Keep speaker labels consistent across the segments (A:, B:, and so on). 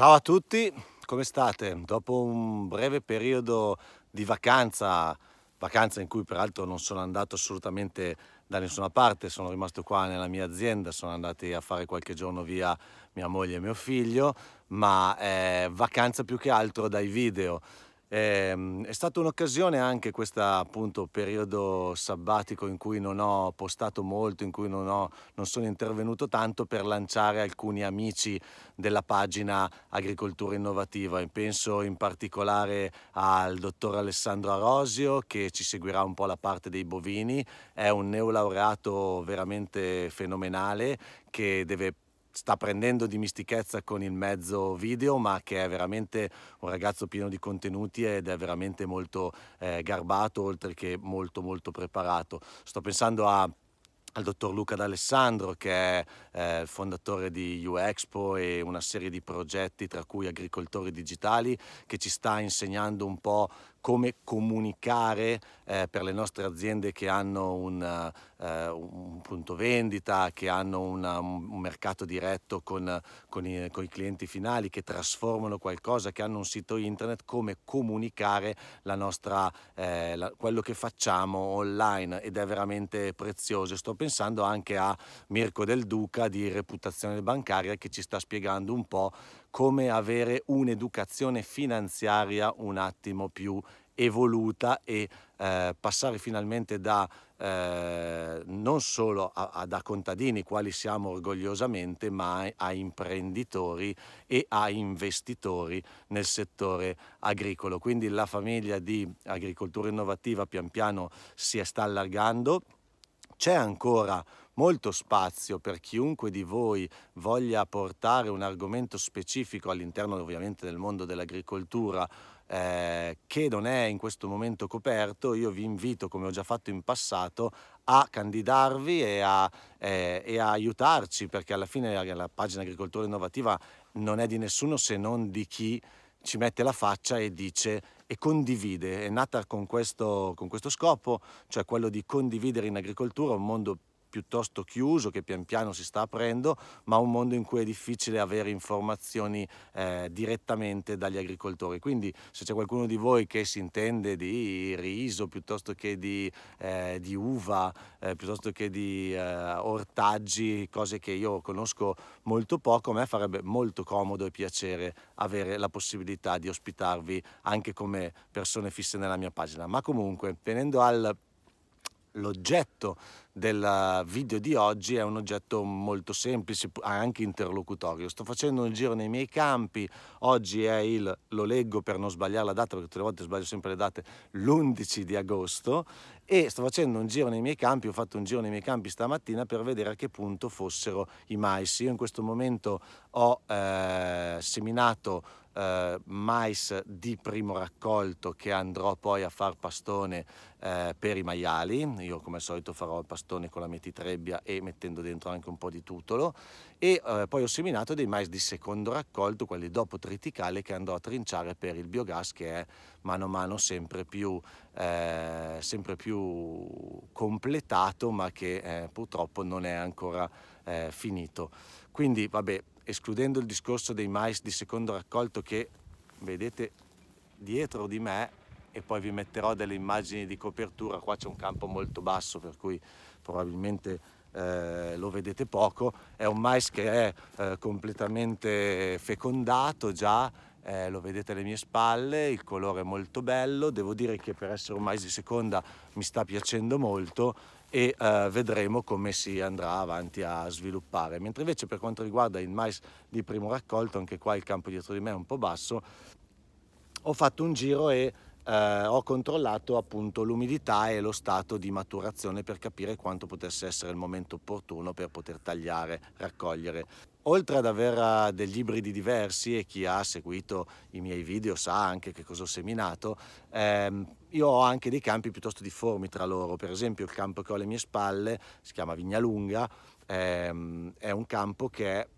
A: Ciao a tutti, come state? Dopo un breve periodo di vacanza, vacanza in cui peraltro non sono andato assolutamente da nessuna parte, sono rimasto qua nella mia azienda, sono andati a fare qualche giorno via mia moglie e mio figlio, ma è eh, vacanza più che altro dai video. Eh, è stata un'occasione anche questo appunto periodo sabbatico in cui non ho postato molto, in cui non, ho, non, sono intervenuto tanto per lanciare alcuni amici della pagina Agricoltura Innovativa. penso in particolare al dottor Alessandro Arosio che ci seguirà un po' la parte dei bovini, è un neolaureato veramente fenomenale che deve sta prendendo dimistichezza con il mezzo video, ma che è veramente un ragazzo pieno di contenuti ed è veramente molto eh, garbato, oltre che molto molto preparato. Sto pensando a al dottor Luca D'Alessandro che è eh, fondatore di UExpo e una serie di progetti tra cui agricoltori digitali che ci sta insegnando un po' come comunicare eh, per le nostre aziende che hanno un, eh, un punto vendita, che hanno una, un mercato diretto con, con, i, con, i, clienti finali, che trasformano qualcosa, che hanno un sito internet, come comunicare nostra, eh, la, quello che facciamo online ed è veramente prezioso. Sto pensando anche a Mirko Del Duca di Reputazione Bancaria che ci sta spiegando un po' come avere un'educazione finanziaria un attimo più evoluta e eh, passare finalmente da eh, non solo a, a, da contadini, quali siamo orgogliosamente, ma a, a, imprenditori e a investitori nel settore agricolo. Quindi la famiglia di agricoltura innovativa pian piano si sta allargando. C'è ancora molto spazio per chiunque di voi voglia portare un argomento specifico all'interno ovviamente del mondo dell'agricoltura eh, che non è in questo momento coperto, io vi invito, come ho già fatto in passato, a candidarvi e a, eh, e a aiutarci, perché alla fine la, la pagina Agricoltura Innovativa non è di nessuno se non di chi ci mette la faccia e dice e condivide, è nata con questo, con questo scopo, cioè quello di condividere in agricoltura un mondo piuttosto chiuso che pian piano si sta aprendo, ma un mondo in cui è difficile avere informazioni eh, direttamente dagli agricoltori. Quindi se c'è qualcuno di voi che si intende di riso piuttosto che di, eh, di uva, eh, piuttosto che di eh, ortaggi, cose che io conosco molto poco, a me farebbe molto comodo e piacere avere la possibilità di ospitarvi anche come persone fisse nella mia pagina. Ma comunque, venendo al l'oggetto del video di oggi è un oggetto molto semplice, anche interlocutorio. Sto facendo un giro nei miei campi, oggi è il, lo leggo per non sbagliare la data, perché tutte le volte sbaglio sempre le date, l'11 di agosto e sto facendo un giro nei miei campi, ho fatto un giro nei miei campi stamattina per vedere a che punto fossero i mais. Io in questo momento ho eh, seminato eh, mais di primo raccolto che andrò poi a far pastone eh, per i maiali. Io come al solito farò il pastone con la metitrebbia e mettendo dentro anche un po' di tutolo. E eh, poi ho seminato dei mais di secondo raccolto, quelli dopo triticale, che andrò a trinciare per il biogas che è mano a mano sempre più, eh, sempre più completato ma che eh, purtroppo non è ancora eh, finito. Quindi vabbè, escludendo il discorso dei mais di secondo raccolto che vedete dietro di me e poi vi metterò delle immagini di copertura, qua c'è un campo molto basso per cui probabilmente eh, lo vedete poco, è un mais che è eh, completamente fecondato già, eh, lo vedete alle mie spalle, il colore è molto bello, devo dire che per essere un mais di seconda mi sta piacendo molto e eh, vedremo come si andrà avanti a sviluppare. Mentre invece per quanto riguarda il mais di primo raccolto, anche qua il campo dietro di me è un po' basso, ho fatto un giro e eh, ho controllato appunto l'umidità e lo stato di maturazione per capire quanto potesse essere il momento opportuno per poter tagliare, raccogliere oltre ad avere ah, degli ibridi diversi e chi ha seguito i miei video sa anche che cosa ho seminato, ehm, io ho anche dei campi piuttosto difformi tra loro, per esempio il campo che ho alle mie spalle si chiama Vignalunga, ehm, è un campo che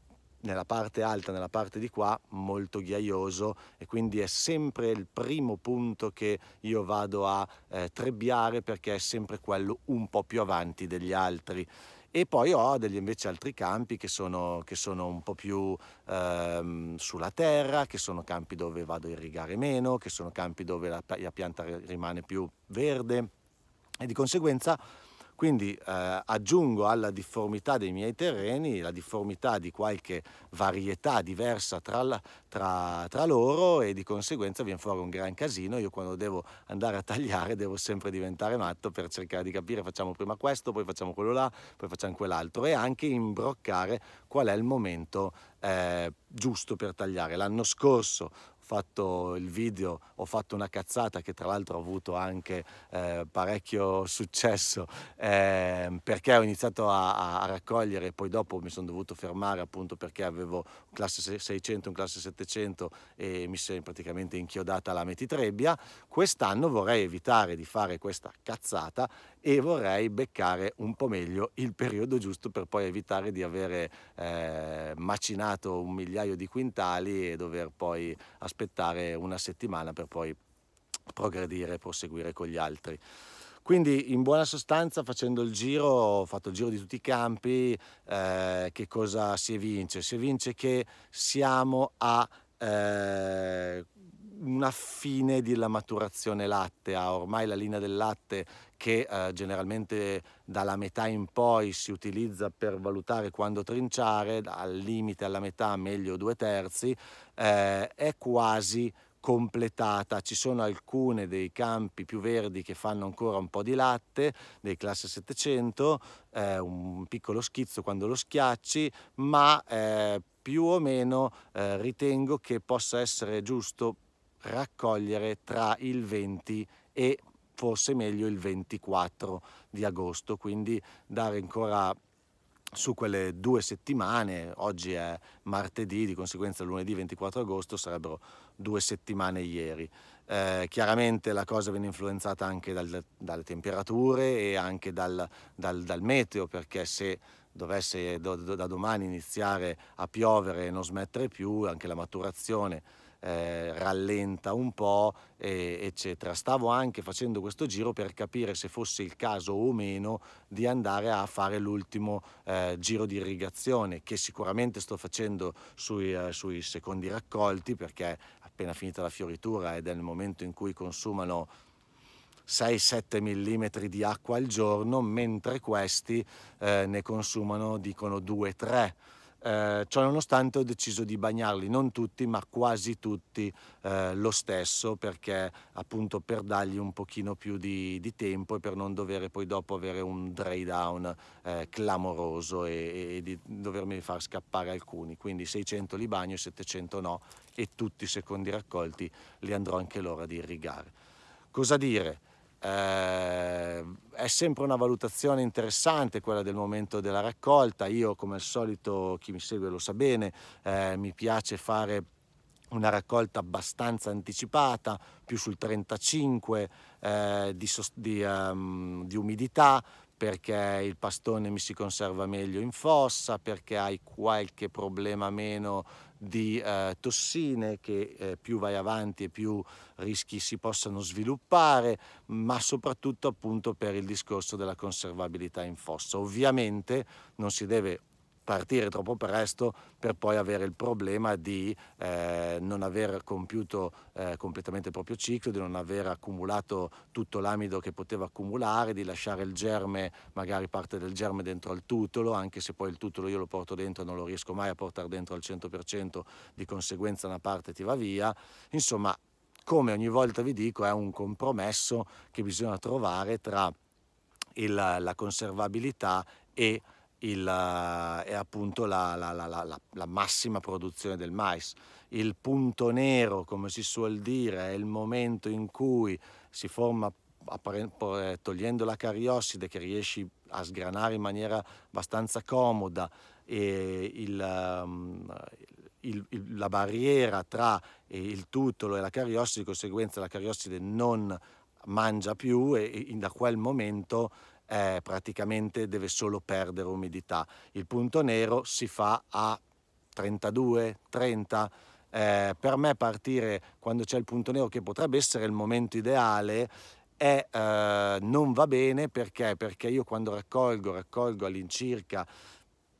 A: nella parte alta, nella parte di qua, molto ghiaioso e quindi è sempre il primo punto che io vado a eh, trebbiare perché è sempre quello un po' più avanti degli altri. E poi ho degli invece altri campi che sono, che sono un po' più ehm, sulla terra, che sono campi dove vado a irrigare meno, che sono campi dove la, la pianta rimane più verde e di conseguenza quindi eh, aggiungo alla difformità dei miei terreni la difformità di qualche varietà diversa tra, la, tra, tra loro e di conseguenza viene fuori un gran casino. Io quando devo andare a tagliare devo sempre diventare matto per cercare di capire facciamo prima questo, poi facciamo quello là, poi facciamo quell'altro e anche imbroccare qual è il momento eh, giusto per tagliare. L'anno scorso fatto il video, ho fatto una cazzata che tra l'altro ha avuto anche eh, parecchio successo eh, perché ho iniziato a, a raccogliere e poi dopo mi sono dovuto fermare appunto perché avevo un classe 600, un classe 700 e mi si è praticamente inchiodata la metitrebbia. Quest'anno vorrei evitare di fare questa cazzata e vorrei beccare un po' meglio il periodo giusto per poi evitare di avere eh, macinato un migliaio di quintali e dover poi aspettare una settimana per poi progredire e proseguire con gli altri. Quindi in buona sostanza facendo il giro, ho fatto il giro di tutti i campi, eh, che cosa si evince? Si evince che siamo a eh, una fine della maturazione lattea, ah, ormai la linea del latte che eh, generalmente dalla metà in poi si utilizza per valutare quando trinciare, al limite alla metà meglio due terzi, eh, è quasi completata. Ci sono alcune dei campi più verdi che fanno ancora un po' di latte, dei classe 700, eh, un piccolo schizzo quando lo schiacci, ma eh, più o meno eh, ritengo che possa essere giusto raccogliere tra il 20 e forse meglio il 24 di agosto, quindi dare ancora su quelle due settimane, oggi è martedì, di conseguenza lunedì 24 agosto sarebbero due settimane ieri. Eh, chiaramente la cosa viene influenzata anche dal, dalle temperature e anche dal, dal, dal meteo, perché se dovesse do, do, da domani iniziare a piovere e non smettere più, anche la maturazione eh, rallenta un po', e, eccetera. Stavo anche facendo questo giro per capire se fosse il caso o meno di andare a fare l'ultimo eh, giro di irrigazione, che sicuramente sto facendo sui, eh, sui secondi raccolti, perché appena finita la fioritura ed è il momento in cui consumano 6-7 mm di acqua al giorno, mentre questi eh, ne consumano, dicono 2-3 eh, nonostante ho deciso di bagnarli, non tutti ma quasi tutti eh, lo stesso perché appunto per dargli un pochino più di, di, tempo e per non dover poi dopo avere un dry down eh, clamoroso e, e, di dovermi far scappare alcuni, quindi 600 li bagno, 700 no e tutti i secondi raccolti li andrò anche l'ora di irrigare. Cosa dire? Eh, è sempre una valutazione interessante quella del momento della raccolta. Io, come al solito, chi mi segue lo sa bene, eh, mi piace fare una raccolta abbastanza anticipata, più sul 35 eh, di, di, um, di umidità, perché il pastone mi si conserva meglio in fossa, perché hai qualche problema meno di eh, tossine che eh, più vai avanti e più rischi si possano sviluppare, ma soprattutto appunto per il discorso della conservabilità in fossa. Ovviamente non si deve partire troppo presto per poi avere il problema di eh, non aver compiuto eh, completamente il proprio ciclo, di non aver accumulato tutto l'amido che poteva accumulare, di lasciare il germe, magari parte del germe dentro al tutolo, anche se poi il tutolo io lo porto dentro e non lo riesco mai a portare dentro al 100%, di conseguenza una parte ti va via. Insomma, come ogni volta vi dico, è un compromesso che bisogna trovare tra il, la conservabilità e il, eh, è appunto la, la, la, la, massima produzione del mais. Il punto nero, come si suol dire, è il momento in cui si forma, eh, togliendo la cariosside che riesci a sgranare in maniera abbastanza comoda, ehm, il, il, la barriera tra eh, il tutolo e la cariosside, di conseguenza la cariosside non mangia più e, e da quel momento eh, praticamente deve solo perdere umidità. Il punto nero si fa a 32, 30. Eh, per me partire quando c'è il punto nero che potrebbe essere il momento ideale è, eh, non va bene perché? perché io quando raccolgo raccolgo all'incirca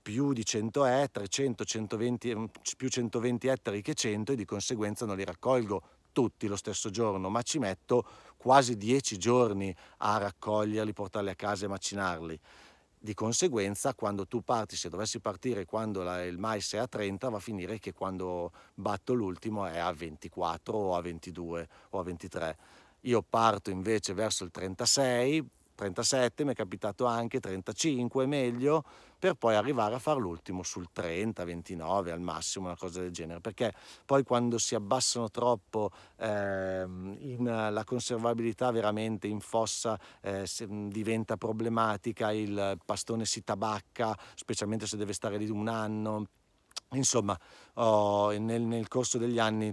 A: più di 100 ettari, 100, 120, più 120 ettari che 100 e di conseguenza non li raccolgo tutti lo stesso giorno, ma ci metto quasi dieci giorni a raccoglierli, portarli a casa e macinarli. Di conseguenza, quando tu parti, se dovessi partire quando la, il mais è a 30, va a finire che quando batto l'ultimo è a 24 o a 22 o a 23. Io parto invece verso il 36, 37, mi è capitato anche 35 meglio, per poi arrivare a fare l'ultimo sul 30, 29 al massimo, una cosa del genere, perché poi quando si abbassano troppo eh, in, la conservabilità veramente in fossa eh, se, diventa problematica, il pastone si tabacca, specialmente se deve stare lì un anno. Insomma, oh, nel, nel, corso degli anni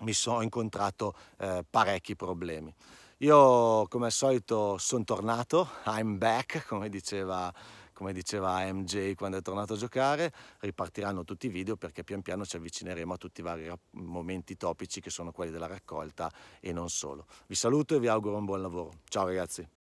A: mi sono incontrato eh, parecchi problemi. Io come al solito sono tornato, I'm back, come diceva, come diceva, MJ quando è tornato a giocare, ripartiranno tutti i video perché pian piano ci avvicineremo a tutti i vari momenti topici che sono quelli della raccolta e non solo. Vi saluto e vi auguro un buon lavoro. Ciao ragazzi!